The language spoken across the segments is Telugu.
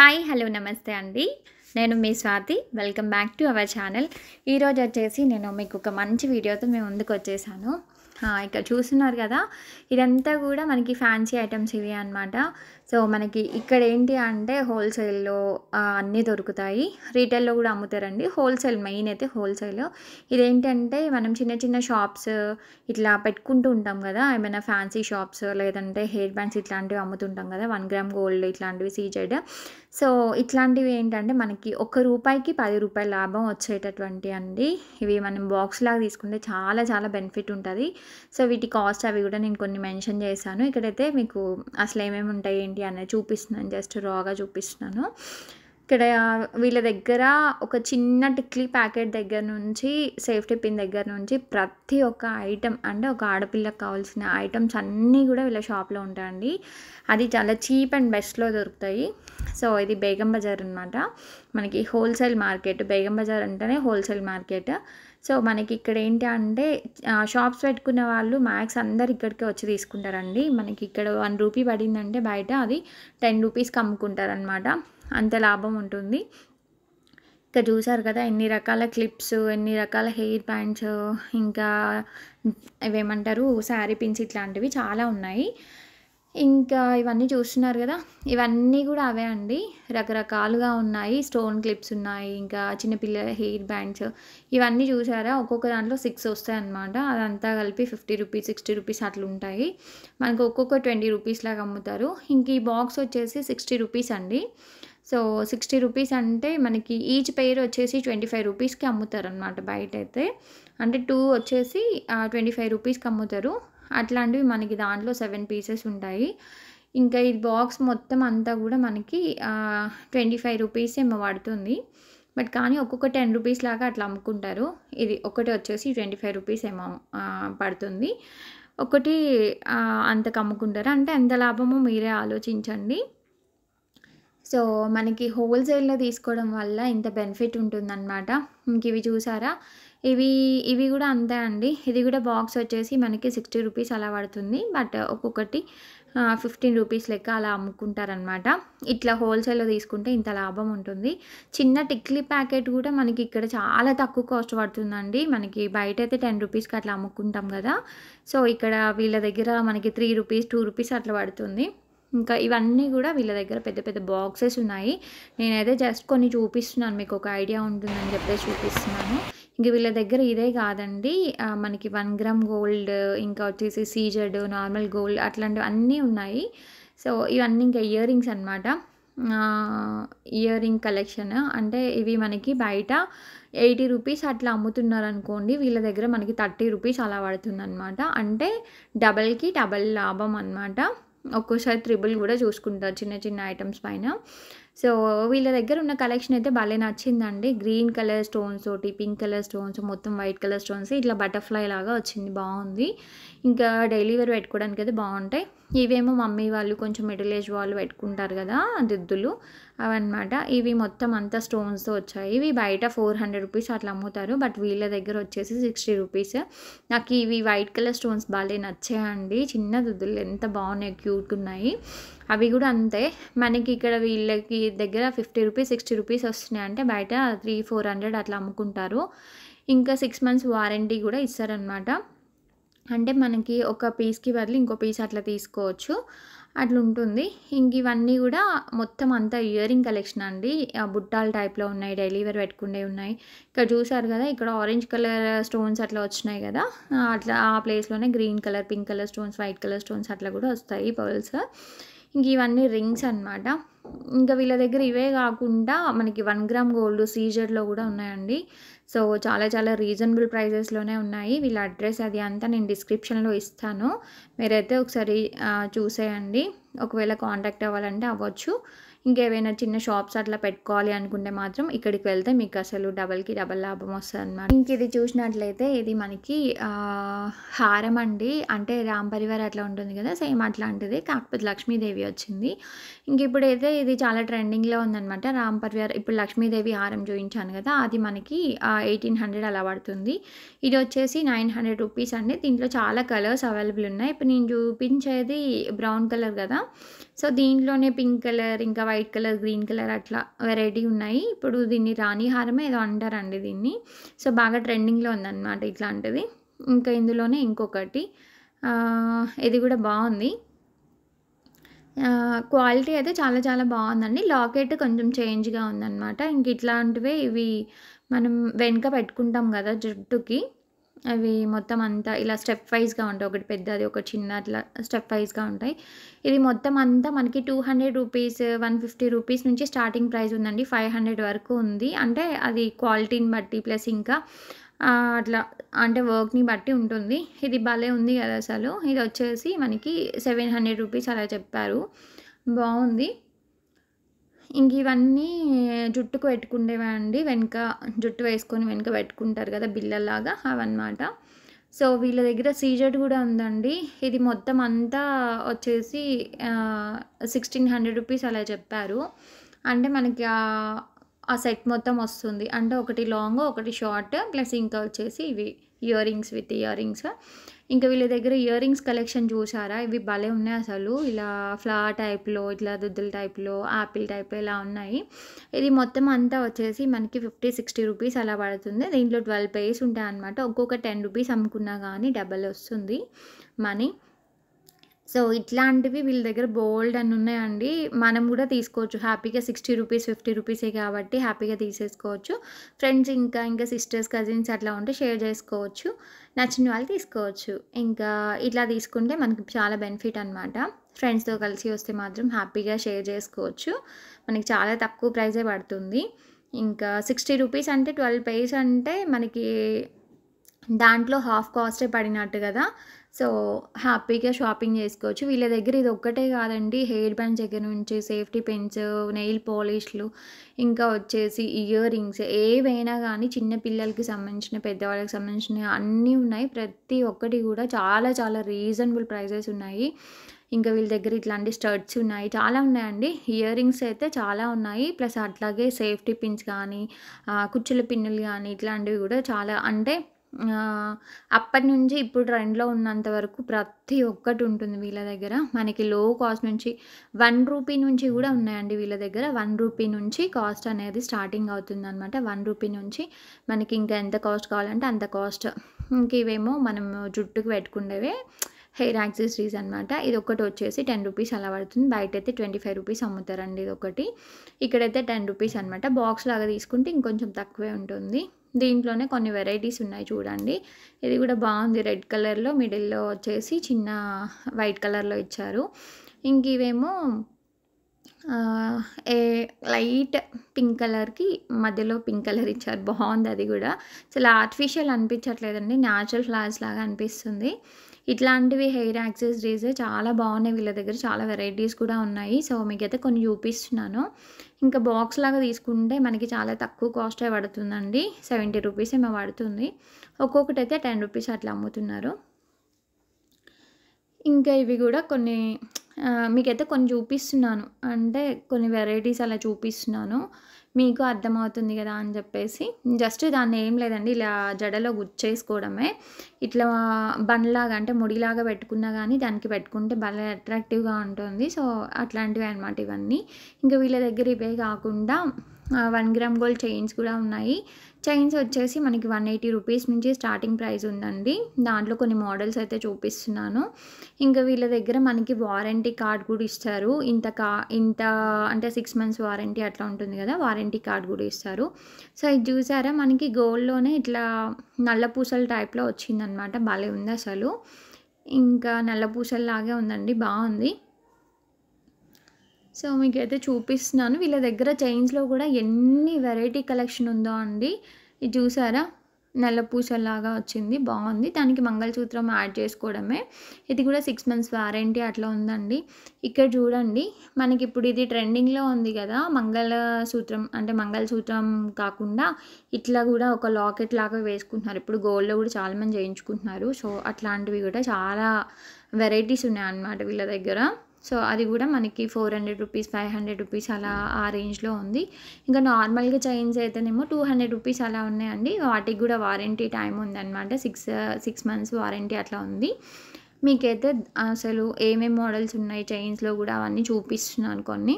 హాయ్ హలో నమస్తే అండి నేను మీ Swathi welcome back to our channel ఈరోజు వచ్చేసి నేను మీకు ఒక మంచి వీడియోతో మేము ముందుకు వచ్చేసాను ఇక్కడ చూస్తున్నారు కదా ఇదంతా కూడా మనకి ఫ్యాన్సీ ఐటమ్స్ ఇవి అనమాట సో మనకి ఇక్కడ ఏంటి అంటే హోల్సేల్లో అన్నీ దొరుకుతాయి రీటైల్లో కూడా అమ్ముతారండి హోల్సేల్ మెయిన్ అయితే హోల్సేల్ ఇదేంటంటే మనం చిన్న చిన్న షాప్స్ ఇట్లా పెట్టుకుంటూ ఉంటాం కదా ఏమైనా ఫ్యాన్సీ షాప్స్ లేదంటే హెయిర్ బ్యాండ్స్ ఇట్లాంటివి అమ్ముతుంటాం కదా వన్ గ్రామ్ గోల్డ్ ఇట్లాంటివి సీజెడ్ సో ఇట్లాంటివి ఏంటంటే మనకి ఒక రూపాయికి పది రూపాయల లాభం వచ్చేటటువంటి అండి ఇవి మనం బాక్స్ లాగా తీసుకుంటే చాలా చాలా బెనిఫిట్ ఉంటుంది సో వీటి కాస్ట్ అవి కూడా నేను కొన్ని మెన్షన్ చేశాను ఇక్కడైతే మీకు అసలు ఏమేమి ఉంటాయి ఏంటి ఏంటి అనేది చూపిస్తున్నాను జస్ట్ రాగా చూపిస్తున్నాను ఇక్కడ వీళ్ళ దగ్గర ఒక చిన్న టిక్లీ ప్యాకెట్ దగ్గర నుంచి సేఫ్టీ పిన్ దగ్గర నుంచి ప్రతి ఒక్క ఐటెం అంటే ఒక ఆడపిల్లకు కావాల్సిన ఐటమ్స్ అన్నీ కూడా వీళ్ళ షాప్లో ఉంటాయండి అది చాలా చీప్ అండ్ బెస్ట్లో దొరుకుతాయి సో ఇది బేగం బజార్ అనమాట మనకి హోల్సేల్ మార్కెట్ బేగం బజార్ అంటేనే హోల్సేల్ మార్కెట్ సో మనకి ఇక్కడ ఏంటి అంటే షాప్స్ పెట్టుకున్న వాళ్ళు మ్యాక్స్ అందరు ఇక్కడికే వచ్చి తీసుకుంటారండి మనకి ఇక్కడ వన్ రూపీ పడిందంటే బయట అది టెన్ రూపీస్కి అమ్ముకుంటారనమాట అంత లాభం ఉంటుంది ఇంకా చూసారు కదా ఎన్ని రకాల క్లిప్స్ ఎన్ని రకాల హెయిర్ బ్యాండ్స్ ఇంకా ఏమంటారు శారీ పిన్స్ ఇట్లాంటివి చాలా ఉన్నాయి ఇంకా ఇవన్నీ చూస్తున్నారు కదా ఇవన్నీ కూడా అవే అండి రకరకాలుగా ఉన్నాయి స్టోన్ క్లిప్స్ ఉన్నాయి ఇంకా చిన్నపిల్లల హెయిర్ బ్యాండ్స్ ఇవన్నీ చూసారా ఒక్కొక్క దాంట్లో సిక్స్ వస్తాయి అన్నమాట అదంతా కలిపి ఫిఫ్టీ రూపీస్ సిక్స్టీ రూపీస్ అట్లా ఉంటాయి మనకు ఒక్కొక్క ట్వంటీ రూపీస్ లాగా అమ్ముతారు ఇంక ఈ బాక్స్ వచ్చేసి సిక్స్టీ రూపీస్ అండి సో సిక్స్టీ రూపీస్ అంటే మనకి ఈచ్ పెయిర్ వచ్చేసి ట్వంటీ ఫైవ్ రూపీస్కి అమ్ముతారనమాట బయట అయితే అంటే టూ వచ్చేసి ట్వంటీ ఫైవ్ రూపీస్కి అమ్ముతారు అట్లాంటివి మనకి దాంట్లో సెవెన్ పీసెస్ ఉంటాయి ఇంకా ఈ బాక్స్ మొత్తం అంతా కూడా మనకి ట్వంటీ ఫైవ్ రూపీస్ ఏమో పడుతుంది బట్ కానీ ఒక్కొక్క టెన్ రూపీస్ లాగా అట్లా అమ్ముకుంటారు ఇది ఒకటి వచ్చేసి ట్వంటీ ఫైవ్ రూపీస్ ఏమో పడుతుంది ఒకటి అంతకు అమ్ముకుంటారు అంటే ఎంత లాభమో మీరే ఆలోచించండి సో మనకి హోల్సేల్లో తీసుకోవడం వల్ల ఇంత బెనిఫిట్ ఉంటుందన్నమాట ఇంక ఇవి చూసారా ఇవి ఇవి కూడా అంతే అండి ఇది కూడా బాక్స్ వచ్చేసి మనకి సిక్స్టీ రూపీస్ అలా పడుతుంది బట్ ఒక్కొక్కటి ఫిఫ్టీన్ రూపీస్ లెక్క అలా అమ్ముకుంటారనమాట ఇట్లా హోల్సేల్లో తీసుకుంటే ఇంత లాభం ఉంటుంది చిన్న టిక్లీ ప్యాకెట్ కూడా మనకి ఇక్కడ చాలా తక్కువ కాస్ట్ పడుతుందండి మనకి బయట అయితే టెన్ రూపీస్కి అట్లా అమ్ముకుంటాం కదా సో ఇక్కడ వీళ్ళ దగ్గర మనకి త్రీ రూపీస్ టూ రూపీస్ అట్లా పడుతుంది ఇంకా ఇవన్నీ కూడా వీళ్ళ దగ్గర పెద్ద పెద్ద బాక్సెస్ ఉన్నాయి నేనైతే జస్ట్ కొన్ని చూపిస్తున్నాను మీకు ఒక ఐడియా ఉంటుందని చెప్పేసి చూపిస్తున్నాను ఇంక వీళ్ళ దగ్గర ఇదే కాదండి మనకి వన్ గ్రామ్ గోల్డ్ ఇంకా వచ్చేసి సీజెడ్ నార్మల్ గోల్డ్ అట్లాంటివి అన్నీ ఉన్నాయి సో ఇవన్నీ ఇంకా ఇయర్ రింగ్స్ అనమాట ఇయర్ రింగ్ కలెక్షన్ అంటే ఇవి మనకి బయట ఎయిటీ రూపీస్ అట్లా అమ్ముతున్నారు అనుకోండి వీళ్ళ దగ్గర మనకి థర్టీ రూపీస్ అలా పడుతుంది అనమాట అంటే డబల్కి డబల్ లాభం అనమాట ఒక్కోసారి త్రిబుల్ కూడా చూసుకుంటారు చిన్న చిన్న ఐటమ్స్ పైన సో వీళ్ళ దగ్గర ఉన్న కలెక్షన్ అయితే భలే నచ్చిందండి గ్రీన్ కలర్ స్టోన్స్ ఒకటి పింక్ కలర్ స్టోన్స్ మొత్తం వైట్ కలర్ స్టోన్స్ ఇట్లా బటర్ఫ్లై లాగా వచ్చింది బాగుంది ఇంకా డైలీ వేర్ పెట్టుకోవడానికి అయితే బాగుంటాయి ఇవేమో మమ్మీ వాళ్ళు కొంచెం మిడిల్ ఏజ్ వాళ్ళు పెట్టుకుంటారు కదా దిద్దులు అవన్నమాట ఇవి మొత్తం అంతా స్టోన్స్తో వచ్చాయి ఇవి బయట ఫోర్ హండ్రెడ్ రూపీస్ అట్లా అమ్ముతారు బట్ వీళ్ళ దగ్గర వచ్చేసి సిక్స్టీ రూపీస్ నాకు ఇవి వైట్ కలర్ స్టోన్స్ బాగాలే నచ్చాయండి చిన్న దుద్దులు ఎంత బాగున్నాయి క్యూట్గా ఉన్నాయి అవి కూడా అంతే మనకి ఇక్కడ వీళ్ళకి దగ్గర ఫిఫ్టీ రూపీస్ సిక్స్టీ రూపీస్ వస్తున్నాయి అంటే బయట త్రీ ఫోర్ హండ్రెడ్ అట్లా అమ్ముకుంటారు ఇంకా సిక్స్ మంత్స్ వారంటీ కూడా ఇస్తారనమాట అంటే మనకి ఒక పీస్కి బదులు ఇంకో పీస్ అట్లా తీసుకోవచ్చు అట్లా ఉంటుంది ఇంక ఇవన్నీ కూడా మొత్తం అంతా ఇయర్ రింగ్ కలెక్షన్ అండి బుట్టాల టైప్లో ఉన్నాయి డైలీ వేర్ పెట్టుకునే ఉన్నాయి ఇక్కడ చూసారు కదా ఇక్కడ ఆరెంజ్ కలర్ స్టోన్స్ అట్లా వచ్చినాయి కదా అట్లా ఆ ప్లేస్లోనే green colour pink colour stones white colour stones అట్లా కూడా వస్తాయి పర్ల్స్ ఇంక ఇవన్నీ రింగ్స్ అనమాట ఇంకా వీళ్ళ దగ్గర ఇవే కాకుండా మనకి వన్ గ్రామ్ గోల్డ్ సీజర్లో కూడా ఉన్నాయండి సో చాలా చాలా రీజనబుల్ ప్రైజెస్లోనే ఉన్నాయి వీళ్ళ అడ్రస్ అది అంతా నేను డిస్క్రిప్షన్లో ఇస్తాను మీరైతే ఒకసారి చూసేయండి ఒకవేళ కాంటాక్ట్ అవ్వాలంటే అవ్వచ్చు ఇంకేవైనా చిన్న షాప్స్ అట్లా పెట్టుకోవాలి అనుకుంటే మాత్రం ఇక్కడికి వెళ్తే మీకు అసలు డబల్కి డబల్ లాభం వస్తుంది అనమాట ఇంక ఇది చూసినట్లయితే ఇది మనకి హారం అండి అంటే రామ్ పరివార్ అట్లా ఉంటుంది కదా సేమ్ అట్లాంటిది కాకపోతే లక్ష్మీదేవి వచ్చింది ఇంక ఇప్పుడైతే ఇది చాలా ట్రెండింగ్లో ఉందనమాట రామ్ పరివార్ ఇప్పుడు లక్ష్మీదేవి హారం చూపించాను కదా అది మనకి ఎయిటీన్ హండ్రెడ్ అలా పడుతుంది ఇది వచ్చేసి నైన్ హండ్రెడ్ రూపీస్ అండి దీంట్లో చాలా కలర్స్ అవైలబుల్ ఉన్నాయి ఇప్పుడు నేను చూపించేది బ్రౌన్ కలర్ కదా సో దీంట్లోనే పింక్ కలర్ ఇంకా వైట్ కలర్ గ్రీన్ కలర్ అట్లా వెరైటీ ఉన్నాయి ఇప్పుడు దీన్ని రాణి హారమే ఏదో అంటారండి దీన్ని సో బాగా ట్రెండింగ్లో ఉందన్నమాట ఇట్లాంటిది ఇంకా ఇందులోనే ఇంకొకటి ఇది కూడా బాగుంది క్వాలిటీ అయితే చాలా చాలా బాగుందండి లాకెట్ కొంచెం చేంజ్గా ఉందన్నమాట ఇంక ఇట్లాంటివే ఇవి మనం వెనుక పెట్టుకుంటాం కదా జుట్టుకి అవి మొత్తం అంతా ఇలా స్టెప్ వైజ్గా ఉంటాయి ఒకటి పెద్దది ఒకటి చిన్న అట్లా స్టెప్ వైజ్గా ఉంటాయి ఇది మొత్తం అంతా మనకి two hundred rupees one fifty rupees నుంచి స్టార్టింగ్ ప్రైస్ ఉందండి ఫైవ్ హండ్రెడ్ వరకు ఉంది అంటే అది క్వాలిటీని బట్టి ప్లస్ ఇంకా అట్లా అంటే వర్క్ని బట్టి ఉంటుంది ఇది భలే ఉంది కదా అసలు ఇది వచ్చేసి మనకి సెవెన్ హండ్రెడ్ రూపీస్ అలా చెప్పారు బాగుంది ఇంక ఇవన్నీ జుట్టుకు అండి వెనక జుట్టు వేసుకొని వెనక పెట్టుకుంటారు కదా అవి అవన్నమాట సో వీళ్ళ దగ్గర సీజర్డ్ కూడా ఉందండి ఇది మొత్తం అంతా వచ్చేసి సిక్స్టీన్ హండ్రెడ్ రూపీస్ అలా చెప్పారు అంటే మనకి ఆ సెట్ మొత్తం వస్తుంది అంటే ఒకటి లాంగ్ ఒకటి షార్ట్ ప్లస్ ఇంకా వచ్చేసి ఇవి earrings with earrings ఇంకా వీళ్ళ దగ్గర ఇయర్ రింగ్స్ కలెక్షన్ చూసారా ఇవి భలే ఉన్నాయి అసలు ఇలా ఫ్లా టైప్లో ఇట్లా దుద్దుల టైప్లో యాపిల్ టైప్లో ఇలా ఉన్నాయి ఇది మొత్తం అంతా వచ్చేసి మనకి ఫిఫ్టీ సిక్స్టీ రూపీస్ అలా పడుతుంది దీంట్లో ట్వెల్వ్ పేస్ ఉంటాయి అనమాట ఒక్కొక్క టెన్ రూపీస్ అమ్ముకున్నా కానీ డబల్ వస్తుంది మనీ సో ఇట్లాంటివి వీళ్ళ దగ్గర బోల్డ్ అని ఉన్నాయండి మనం కూడా తీసుకోవచ్చు హ్యాపీగా సిక్స్టీ రూపీస్ ఫిఫ్టీ రూపీసే కాబట్టి హ్యాపీగా తీసేసుకోవచ్చు ఫ్రెండ్స్ ఇంకా ఇంకా సిస్టర్స్ కజిన్స్ అట్లా ఉంటే షేర్ చేసుకోవచ్చు నచ్చిన వాళ్ళు తీసుకోవచ్చు ఇంకా ఇట్లా తీసుకుంటే మనకి చాలా బెనిఫిట్ అనమాట ఫ్రెండ్స్తో కలిసి వస్తే మాత్రం హ్యాపీగా షేర్ చేసుకోవచ్చు మనకి చాలా తక్కువ ప్రైజే పడుతుంది ఇంకా సిక్స్టీ రూపీస్ అంటే ట్వెల్వ్ పేస్ అంటే మనకి దాంట్లో హాఫ్ కాస్టే పడినట్టు కదా సో హ్యాపీగా షాపింగ్ చేసుకోవచ్చు వీళ్ళ దగ్గర ఇది ఒక్కటే కాదండి హెయిర్ బ్యాండ్ దగ్గర నుంచి సేఫ్టీ పెన్స్ నెయిల్ పాలిష్లు ఇంకా వచ్చేసి ఇయర్ రింగ్స్ ఏవైనా కానీ చిన్న పిల్లలకి సంబంధించిన పెద్దవాళ్ళకి సంబంధించిన అన్నీ ఉన్నాయి ప్రతి ఒక్కటి కూడా చాలా చాలా రీజనబుల్ ప్రైజెస్ ఉన్నాయి ఇంకా వీళ్ళ దగ్గర ఇట్లాంటి స్టడ్స్ ఉన్నాయి చాలా ఉన్నాయండి ఇయర్ రింగ్స్ అయితే చాలా ఉన్నాయి ప్లస్ అట్లాగే సేఫ్టీ పిన్స్ కానీ కుచ్చుల పిన్నులు కానీ ఇట్లాంటివి కూడా చాలా అంటే అప్పటి నుంచి ఇప్పుడు ట్రెండ్లో ఉన్నంత వరకు ప్రతి ఒక్కటి ఉంటుంది వీళ్ళ దగ్గర మనకి లో కాస్ట్ నుంచి వన్ రూపీ నుంచి కూడా ఉన్నాయండి వీళ్ళ దగ్గర వన్ రూపీ నుంచి కాస్ట్ అనేది స్టార్టింగ్ అవుతుంది అనమాట వన్ రూపీ నుంచి మనకి ఇంకా ఎంత కాస్ట్ కావాలంటే అంత కాస్ట్ ఇంక ఇవేమో మనం జుట్టుకు పెట్టుకునేవే హెయిర్ యాక్సెసరీస్ అనమాట ఇది ఒకటి వచ్చేసి టెన్ రూపీస్ అలా పడుతుంది బయట అయితే ట్వంటీ ఫైవ్ రూపీస్ అమ్ముతారండి ఇది ఒకటి ఇక్కడైతే టెన్ రూపీస్ అనమాట బాక్స్ లాగా తీసుకుంటే ఇంకొంచెం తక్కువే ఉంటుంది దీంట్లోనే కొన్ని వెరైటీస్ ఉన్నాయి చూడండి ఇది కూడా బాగుంది రెడ్ కలర్లో మిడిల్లో వచ్చేసి చిన్న వైట్ కలర్లో ఇచ్చారు ఇంక ఇవేమో ఏ లైట్ పింక్ కలర్కి మధ్యలో పింక్ కలర్ ఇచ్చారు బాగుంది అది కూడా చాలా ఆర్టిఫిషియల్ అనిపించట్లేదండి న్యాచురల్ ఫ్లవర్స్ లాగా అనిపిస్తుంది ఇట్లాంటివి హెయిర్ యాక్సెసరీస్ చాలా బాగున్నాయి వీళ్ళ దగ్గర చాలా వెరైటీస్ కూడా ఉన్నాయి సో మీకైతే కొన్ని చూపిస్తున్నాను ఇంకా బాక్స్ లాగా తీసుకుంటే మనకి చాలా తక్కువ కాస్ట్ పడుతుందండి సెవెంటీ రూపీస్ ఏమో పడుతుంది ఒక్కొక్కటైతే టెన్ రూపీస్ అట్లా అమ్ముతున్నారు ఇంకా ఇవి కూడా కొన్ని మీకైతే కొన్ని చూపిస్తున్నాను అంటే కొన్ని వెరైటీస్ అలా చూపిస్తున్నాను మీకు అర్థమవుతుంది కదా అని చెప్పేసి జస్ట్ దాన్ని ఏం లేదండి ఇలా జడలో గుచ్చేసుకోవడమే ఇట్లా బండ్లాగా అంటే ముడిలాగా పెట్టుకున్నా కానీ దానికి పెట్టుకుంటే భలే అట్రాక్టివ్గా ఉంటుంది సో అట్లాంటివి అనమాట ఇవన్నీ ఇంకా వీళ్ళ దగ్గర ఇవే కాకుండా వన్ గ్రామ్ గోల్డ్ చైన్స్ కూడా ఉన్నాయి చైన్స్ వచ్చేసి మనకి వన్ ఎయిటీ రూపీస్ నుంచి స్టార్టింగ్ ప్రైస్ ఉందండి దాంట్లో కొన్ని మోడల్స్ అయితే చూపిస్తున్నాను ఇంకా వీళ్ళ దగ్గర మనకి వారంటీ కార్డ్ కూడా ఇస్తారు ఇంత కా ఇంత అంటే సిక్స్ మంత్స్ వారంటీ అట్లా ఉంటుంది కదా వారంటీ కార్డ్ కూడా ఇస్తారు సో ఇది చూసారా మనకి గోల్డ్లోనే ఇట్లా నల్ల పూసల టైప్లో వచ్చిందనమాట భలే ఉంది అసలు ఇంకా నల్ల పూసల్లాగే ఉందండి బాగుంది సో మీకు అయితే చూపిస్తున్నాను వీళ్ళ దగ్గర చైన్స్లో కూడా ఎన్ని వెరైటీ కలెక్షన్ ఉందో అండి ఇది చూసారా నల్లపూసలాగా వచ్చింది బాగుంది దానికి మంగళసూత్రం యాడ్ చేసుకోవడమే ఇది కూడా సిక్స్ మంత్స్ వారంటీ అట్లా ఉందండి ఇక్కడ చూడండి మనకి ఇప్పుడు ఇది ట్రెండింగ్లో ఉంది కదా మంగళసూత్రం అంటే మంగళసూత్రం కాకుండా ఇట్లా కూడా ఒక లాకెట్ లాగా వేసుకుంటున్నారు ఇప్పుడు గోల్డ్లో కూడా చాలామంది చేయించుకుంటున్నారు సో అట్లాంటివి కూడా చాలా వెరైటీస్ ఉన్నాయన్నమాట వీళ్ళ దగ్గర సో అది కూడా మనకి four hundred rupees five hundred rupees అలా ఆ రేంజ్లో ఉంది ఇంకా నార్మల్గా చైన్స్ అయితేనేమో టూ హండ్రెడ్ రూపీస్ అలా ఉన్నాయండి వాటికి కూడా వారంటీ టైం ఉందన్నమాట సిక్స్ సిక్స్ మంత్స్ వారంటీ అట్లా ఉంది మీకైతే అసలు ఏమేమి మోడల్స్ ఉన్నాయి చైన్స్లో కూడా అవన్నీ చూపిస్తున్నాను కొన్ని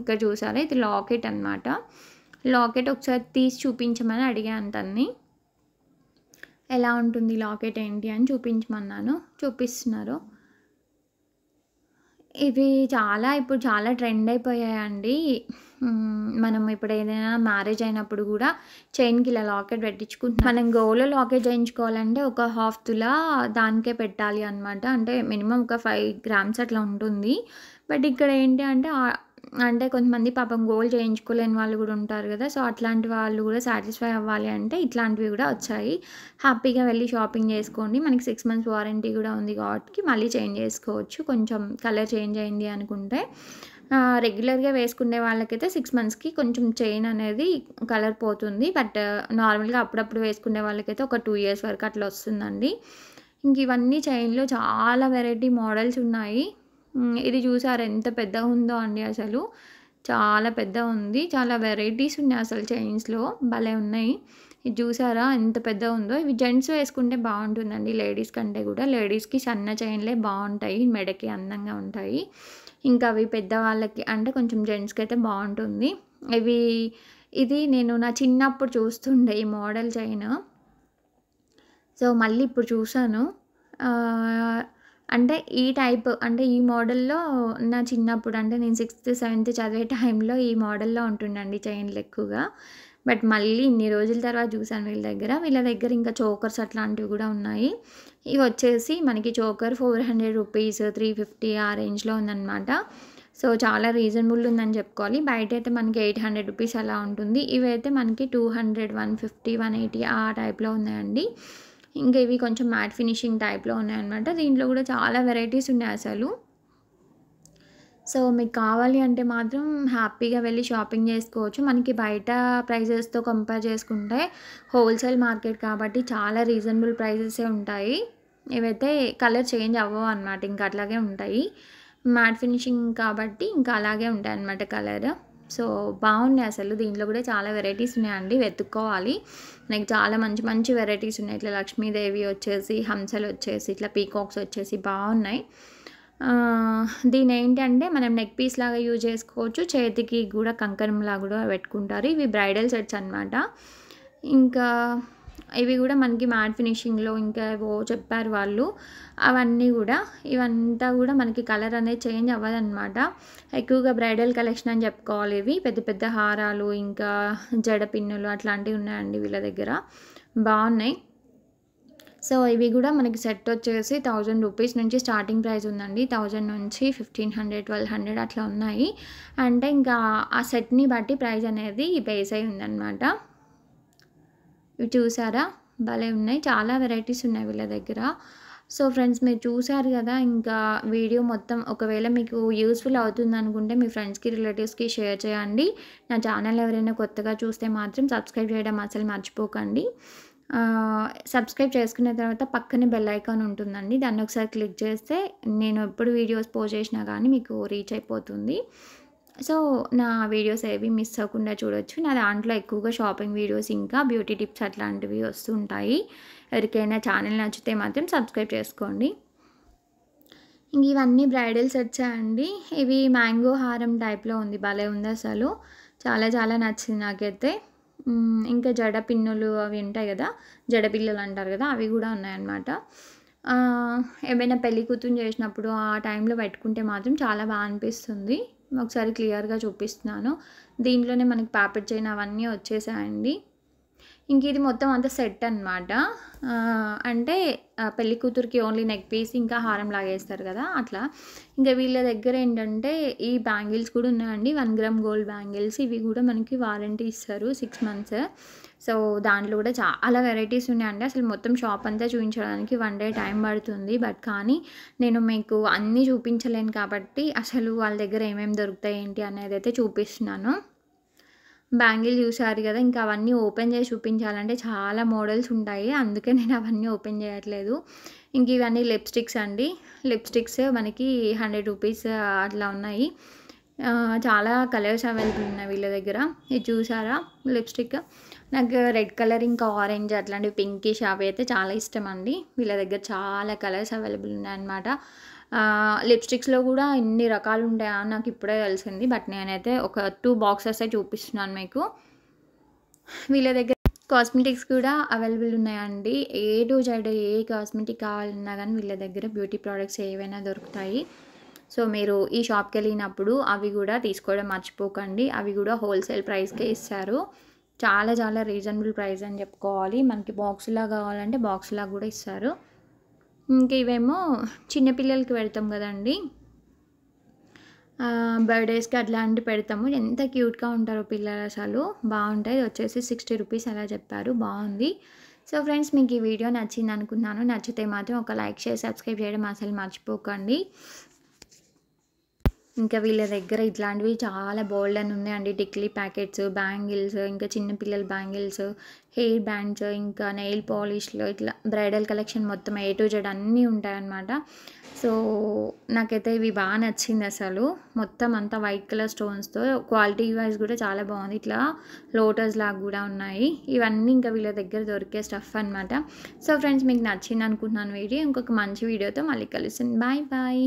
ఇక్కడ చూసారా ఇది లాకెట్ అనమాట లాకెట్ ఒకసారి తీసి చూపించమని అడిగాను తన్ని ఎలా ఉంటుంది లాకెట్ ఏంటి అని చూపించమన్నాను చూపిస్తున్నారు ఇవి చాలా ఇప్పుడు చాలా ట్రెండ్ అయిపోయాయండి మనం ఇప్పుడు ఏదైనా మ్యారేజ్ అయినప్పుడు కూడా చైన్కి ఇలా లాకెట్ పెట్టించుకుంటున్నాం మనం గోలో లాకెట్ చేయించుకోవాలంటే ఒక హాఫ్ తులా దానికే పెట్టాలి అనమాట అంటే మినిమం ఒక ఫైవ్ గ్రామ్స్ అట్లా ఉంటుంది బట్ ఇక్కడ ఏంటి అంటే అంటే కొంతమంది పాపం గోల్ చేయించుకోలేని వాళ్ళు కూడా ఉంటారు కదా సో అట్లాంటి వాళ్ళు కూడా సాటిస్ఫై అవ్వాలి అంటే ఇట్లాంటివి కూడా వచ్చాయి హ్యాపీగా వెళ్ళి షాపింగ్ చేసుకోండి మనకి సిక్స్ మంత్స్ వారంటీ కూడా ఉంది కాబట్టి మళ్ళీ చేంజ్ చేసుకోవచ్చు కొంచెం కలర్ చేంజ్ అయింది అనుకుంటే రెగ్యులర్గా వేసుకునే వాళ్ళకైతే సిక్స్ మంత్స్కి కొంచెం చైన్ అనేది కలర్ పోతుంది బట్ నార్మల్గా uh, అప్పుడప్పుడు వేసుకునే వాళ్ళకైతే ఒక టూ ఇయర్స్ వరకు అట్లా వస్తుందండి ఇంక ఇవన్నీ చైన్లో చాలా వెరైటీ మోడల్స్ ఉన్నాయి ఇది చూసారు ఎంత పెద్దగా ఉందో అండి అసలు చాలా పెద్ద ఉంది చాలా వెరైటీస్ ఉన్నాయి అసలు చైన్స్లో భలే ఉన్నాయి ఇది చూసారా ఎంత పెద్ద ఉందో ఇవి జెంట్స్ వేసుకుంటే బాగుంటుందండి లేడీస్ కంటే కూడా లేడీస్కి సన్న చైన్లే బాగుంటాయి మెడకి అందంగా ఉంటాయి ఇంకా అవి పెద్దవాళ్ళకి అంటే కొంచెం జెంట్స్కి అయితే బాగుంటుంది ఇవి ఇది నేను నా చిన్నప్పుడు చూస్తుండే ఈ మోడల్ చైన్ సో మళ్ళీ ఇప్పుడు చూసాను అంటే ఈ టైప్ అంటే ఈ మోడల్లో నా చిన్నప్పుడు అంటే నేను సిక్స్త్ సెవెంత్ చదివే టైంలో ఈ మోడల్లో ఉంటుండండి చైన్లు ఎక్కువగా బట్ మళ్ళీ ఇన్ని రోజుల తర్వాత చూసాను వీళ్ళ దగ్గర వీళ్ళ దగ్గర ఇంకా చోకర్స్ అట్లాంటివి కూడా ఉన్నాయి ఇవి వచ్చేసి మనకి choker four hundred rupees three fifty ఆ రేంజ్లో ఉందన్నమాట సో చాలా రీజనబుల్ ఉందని చెప్పుకోవాలి బయట అయితే మనకి ఎయిట్ హండ్రెడ్ రూపీస్ అలా ఉంటుంది ఇవైతే మనకి two hundred one fifty one eighty ఆ టైప్లో ఉన్నాయండి ఇంకా ఇవి కొంచెం మ్యాట్ ఫినిషింగ్ టైప్లో ఉన్నాయన్నమాట దీంట్లో కూడా చాలా వెరైటీస్ ఉన్నాయి అసలు సో మీకు కావాలి అంటే మాత్రం హ్యాపీగా వెళ్ళి షాపింగ్ చేసుకోవచ్చు మనకి బయట ప్రైజెస్తో కంపేర్ చేసుకుంటే హోల్సేల్ మార్కెట్ కాబట్టి చాలా రీజనబుల్ ప్రైజెసే ఉంటాయి ఇవైతే కలర్ చేంజ్ అవ్వవు అనమాట ఇంకా అట్లాగే ఉంటాయి మ్యాట్ ఫినిషింగ్ కాబట్టి ఇంకా అలాగే ఉంటాయి అనమాట కలర్ సో బాగున్నాయి అసలు దీంట్లో కూడా చాలా వెరైటీస్ ఉన్నాయండి వెతుక్కోవాలి నాకు చాలా మంచి మంచి వెరైటీస్ ఉన్నాయి ఇట్లా లక్ష్మీదేవి వచ్చేసి హంసలు వచ్చేసి ఇట్లా పీకాక్స్ వచ్చేసి బాగున్నాయి దీని ఏంటంటే మనం నెక్ పీస్ లాగా యూజ్ చేసుకోవచ్చు చేతికి కూడా కంకణంలా కూడా పెట్టుకుంటారు ఇవి బ్రైడల్ సెట్స్ అనమాట ఇంకా ఇవి కూడా మనకి మ్యాట్ ఫినిషింగ్లో ఇంకా ఏవో చెప్పారు వాళ్ళు అవన్నీ కూడా ఇవంతా కూడా మనకి కలర్ అనేది చేంజ్ అనమాట ఎక్కువగా బ్రైడల్ కలెక్షన్ అని చెప్పుకోవాలి ఇవి పెద్ద పెద్ద హారాలు ఇంకా జడ పిన్నులు అట్లాంటివి ఉన్నాయండి వీళ్ళ దగ్గర బాగున్నాయి సో ఇవి కూడా మనకి సెట్ వచ్చేసి థౌజండ్ రూపీస్ నుంచి స్టార్టింగ్ ప్రైస్ ఉందండి థౌజండ్ నుంచి ఫిఫ్టీన్ హండ్రెడ్ ట్వెల్వ్ హండ్రెడ్ అట్లా ఉన్నాయి అంటే ఇంకా ఆ సెట్ని బట్టి ప్రైస్ అనేది బేస్ అయి ఉందన్నమాట ఇవి చూసారా భలే ఉన్నాయి చాలా వెరైటీస్ ఉన్నాయి వీళ్ళ దగ్గర సో ఫ్రెండ్స్ మీరు చూసారు కదా ఇంకా వీడియో మొత్తం ఒకవేళ మీకు యూస్ఫుల్ అవుతుంది అనుకుంటే మీ ఫ్రెండ్స్కి రిలేటివ్స్కి షేర్ చేయండి నా ఛానల్ ఎవరైనా కొత్తగా చూస్తే మాత్రం సబ్స్క్రైబ్ చేయడం అసలు మర్చిపోకండి సబ్స్క్రైబ్ చేసుకున్న తర్వాత పక్కనే బెల్ ఐకాన్ ఉంటుందండి దాన్ని ఒకసారి క్లిక్ చేస్తే నేను ఎప్పుడు వీడియోస్ పోస్ట్ చేసినా కానీ మీకు రీచ్ అయిపోతుంది సో నా వీడియోస్ ఏవి మిస్ అవ్వకుండా చూడొచ్చు నా దాంట్లో ఎక్కువగా షాపింగ్ వీడియోస్ ఇంకా బ్యూటీ టిప్స్ అట్లాంటివి వస్తుంటాయి ఎవరికైనా ఛానల్ నచ్చితే మాత్రం సబ్స్క్రైబ్ చేసుకోండి ఇంక ఇవన్నీ బ్రైడల్స్ వచ్చాయండి ఇవి మ్యాంగో హారం టైప్లో ఉంది భలే ఉంది అసలు చాలా చాలా నచ్చింది నాకైతే ఇంకా జడ పిన్నులు అవి ఉంటాయి కదా జడ పిల్లలు అంటారు కదా అవి కూడా ఉన్నాయన్నమాట ఏమైనా పెళ్ళి కూతురు చేసినప్పుడు ఆ టైంలో పెట్టుకుంటే మాత్రం చాలా బాగా అనిపిస్తుంది ఒకసారి క్లియర్గా చూపిస్తున్నాను దీంట్లోనే మనకి ప్యాపెట్ చైన్ అవన్నీ వచ్చేసాయండి ఇంక ఇది మొత్తం అంతా సెట్ అనమాట అంటే పెళ్లి కూతురికి ఓన్లీ నెక్ పీస్ ఇంకా హారం లాగేస్తారు కదా అట్లా ఇంకా వీళ్ళ దగ్గర ఏంటంటే ఈ బ్యాంగిల్స్ కూడా ఉన్నాయండి వన్ గ్రామ్ గోల్డ్ బ్యాంగిల్స్ ఇవి కూడా మనకి వారంటీ ఇస్తారు సిక్స్ మంత్స్ సో దాంట్లో కూడా చాలా వెరైటీస్ ఉన్నాయండి అసలు మొత్తం షాప్ అంతా చూపించడానికి వన్ డే టైం పడుతుంది బట్ కానీ నేను మీకు అన్నీ చూపించలేను కాబట్టి అసలు వాళ్ళ దగ్గర ఏమేమి దొరుకుతాయి ఏంటి అనేది అయితే చూపిస్తున్నాను బ్యాంగిల్ చూసారు కదా ఇంకా అవన్నీ ఓపెన్ చేసి చూపించాలంటే చాలా మోడల్స్ ఉంటాయి అందుకే నేను అవన్నీ ఓపెన్ చేయట్లేదు ఇంక ఇవన్నీ లిప్స్టిక్స్ అండి లిప్స్టిక్స్ మనకి హండ్రెడ్ రూపీస్ అట్లా ఉన్నాయి చాలా కలర్స్ అవైలబుల్ ఉన్నాయి వీళ్ళ దగ్గర ఇది చూసారా లిప్స్టిక్ నాకు రెడ్ కలర్ ఇంకా ఆరెంజ్ అట్లాంటివి పింకిష్ అవి అయితే చాలా ఇష్టం అండి వీళ్ళ దగ్గర చాలా కలర్స్ అవైలబుల్ ఉన్నాయన్నమాట లిప్స్టిక్స్లో కూడా ఎన్ని రకాలు ఉంటాయా నాకు ఇప్పుడే తెలిసింది బట్ నేనైతే ఒక టూ బాక్సెస్ చూపిస్తున్నాను మీకు వీళ్ళ దగ్గర కాస్మెటిక్స్ కూడా అవైలబుల్ ఉన్నాయండి ఏ టూ జైడ్ ఏ కాస్మెటిక్ కావాలన్నా కానీ వీళ్ళ దగ్గర బ్యూటీ ప్రోడక్ట్స్ ఏవైనా దొరుకుతాయి సో మీరు ఈ షాప్కి వెళ్ళినప్పుడు అవి కూడా తీసుకోవడం మర్చిపోకండి అవి కూడా హోల్సేల్ ప్రైస్కే ఇస్తారు చాలా చాలా రీజనబుల్ ప్రైస్ అని చెప్పుకోవాలి మనకి బాక్స్లా కావాలంటే బాక్స్లా కూడా ఇస్తారు ఇంకా ఇవేమో చిన్నపిల్లలకి పెడతాం కదండి బర్త్డేస్కి అట్లాంటి పెడతాము ఎంత క్యూట్గా ఉంటారో పిల్లలు అసలు బాగుంటాయి వచ్చేసి సిక్స్టీ రూపీస్ అలా చెప్పారు బాగుంది సో ఫ్రెండ్స్ మీకు ఈ వీడియో నచ్చింది అనుకున్నాను నచ్చితే మాత్రం ఒక లైక్ చేసి సబ్స్క్రైబ్ చేయడం అసలు మర్చిపోకండి ఇంకా వీళ్ళ దగ్గర ఇట్లాంటివి చాలా బోల్డ్ అని ఉన్నాయండి టిక్లీ ప్యాకెట్స్ బ్యాంగిల్స్ ఇంకా చిన్నపిల్లల బ్యాంగిల్స్ హెయిర్ బ్యాండ్స్ ఇంకా నెయిల్ పాలిష్లు ఇట్లా బ్రైడల్ కలెక్షన్ మొత్తం ఏ టు జెడ్ అన్నీ ఉంటాయన్నమాట సో నాకైతే ఇవి బాగా నచ్చింది అసలు మొత్తం అంతా వైట్ కలర్ స్టోన్స్తో క్వాలిటీ వైజ్ కూడా చాలా బాగుంది ఇట్లా లోటస్ లాగా కూడా ఉన్నాయి ఇవన్నీ ఇంకా వీళ్ళ దగ్గర దొరికే స్టఫ్ అనమాట సో ఫ్రెండ్స్ మీకు నచ్చింది అనుకుంటున్నాను వీడియో ఇంకొక మంచి వీడియోతో మళ్ళీ కలుస్తుంది బాయ్ బాయ్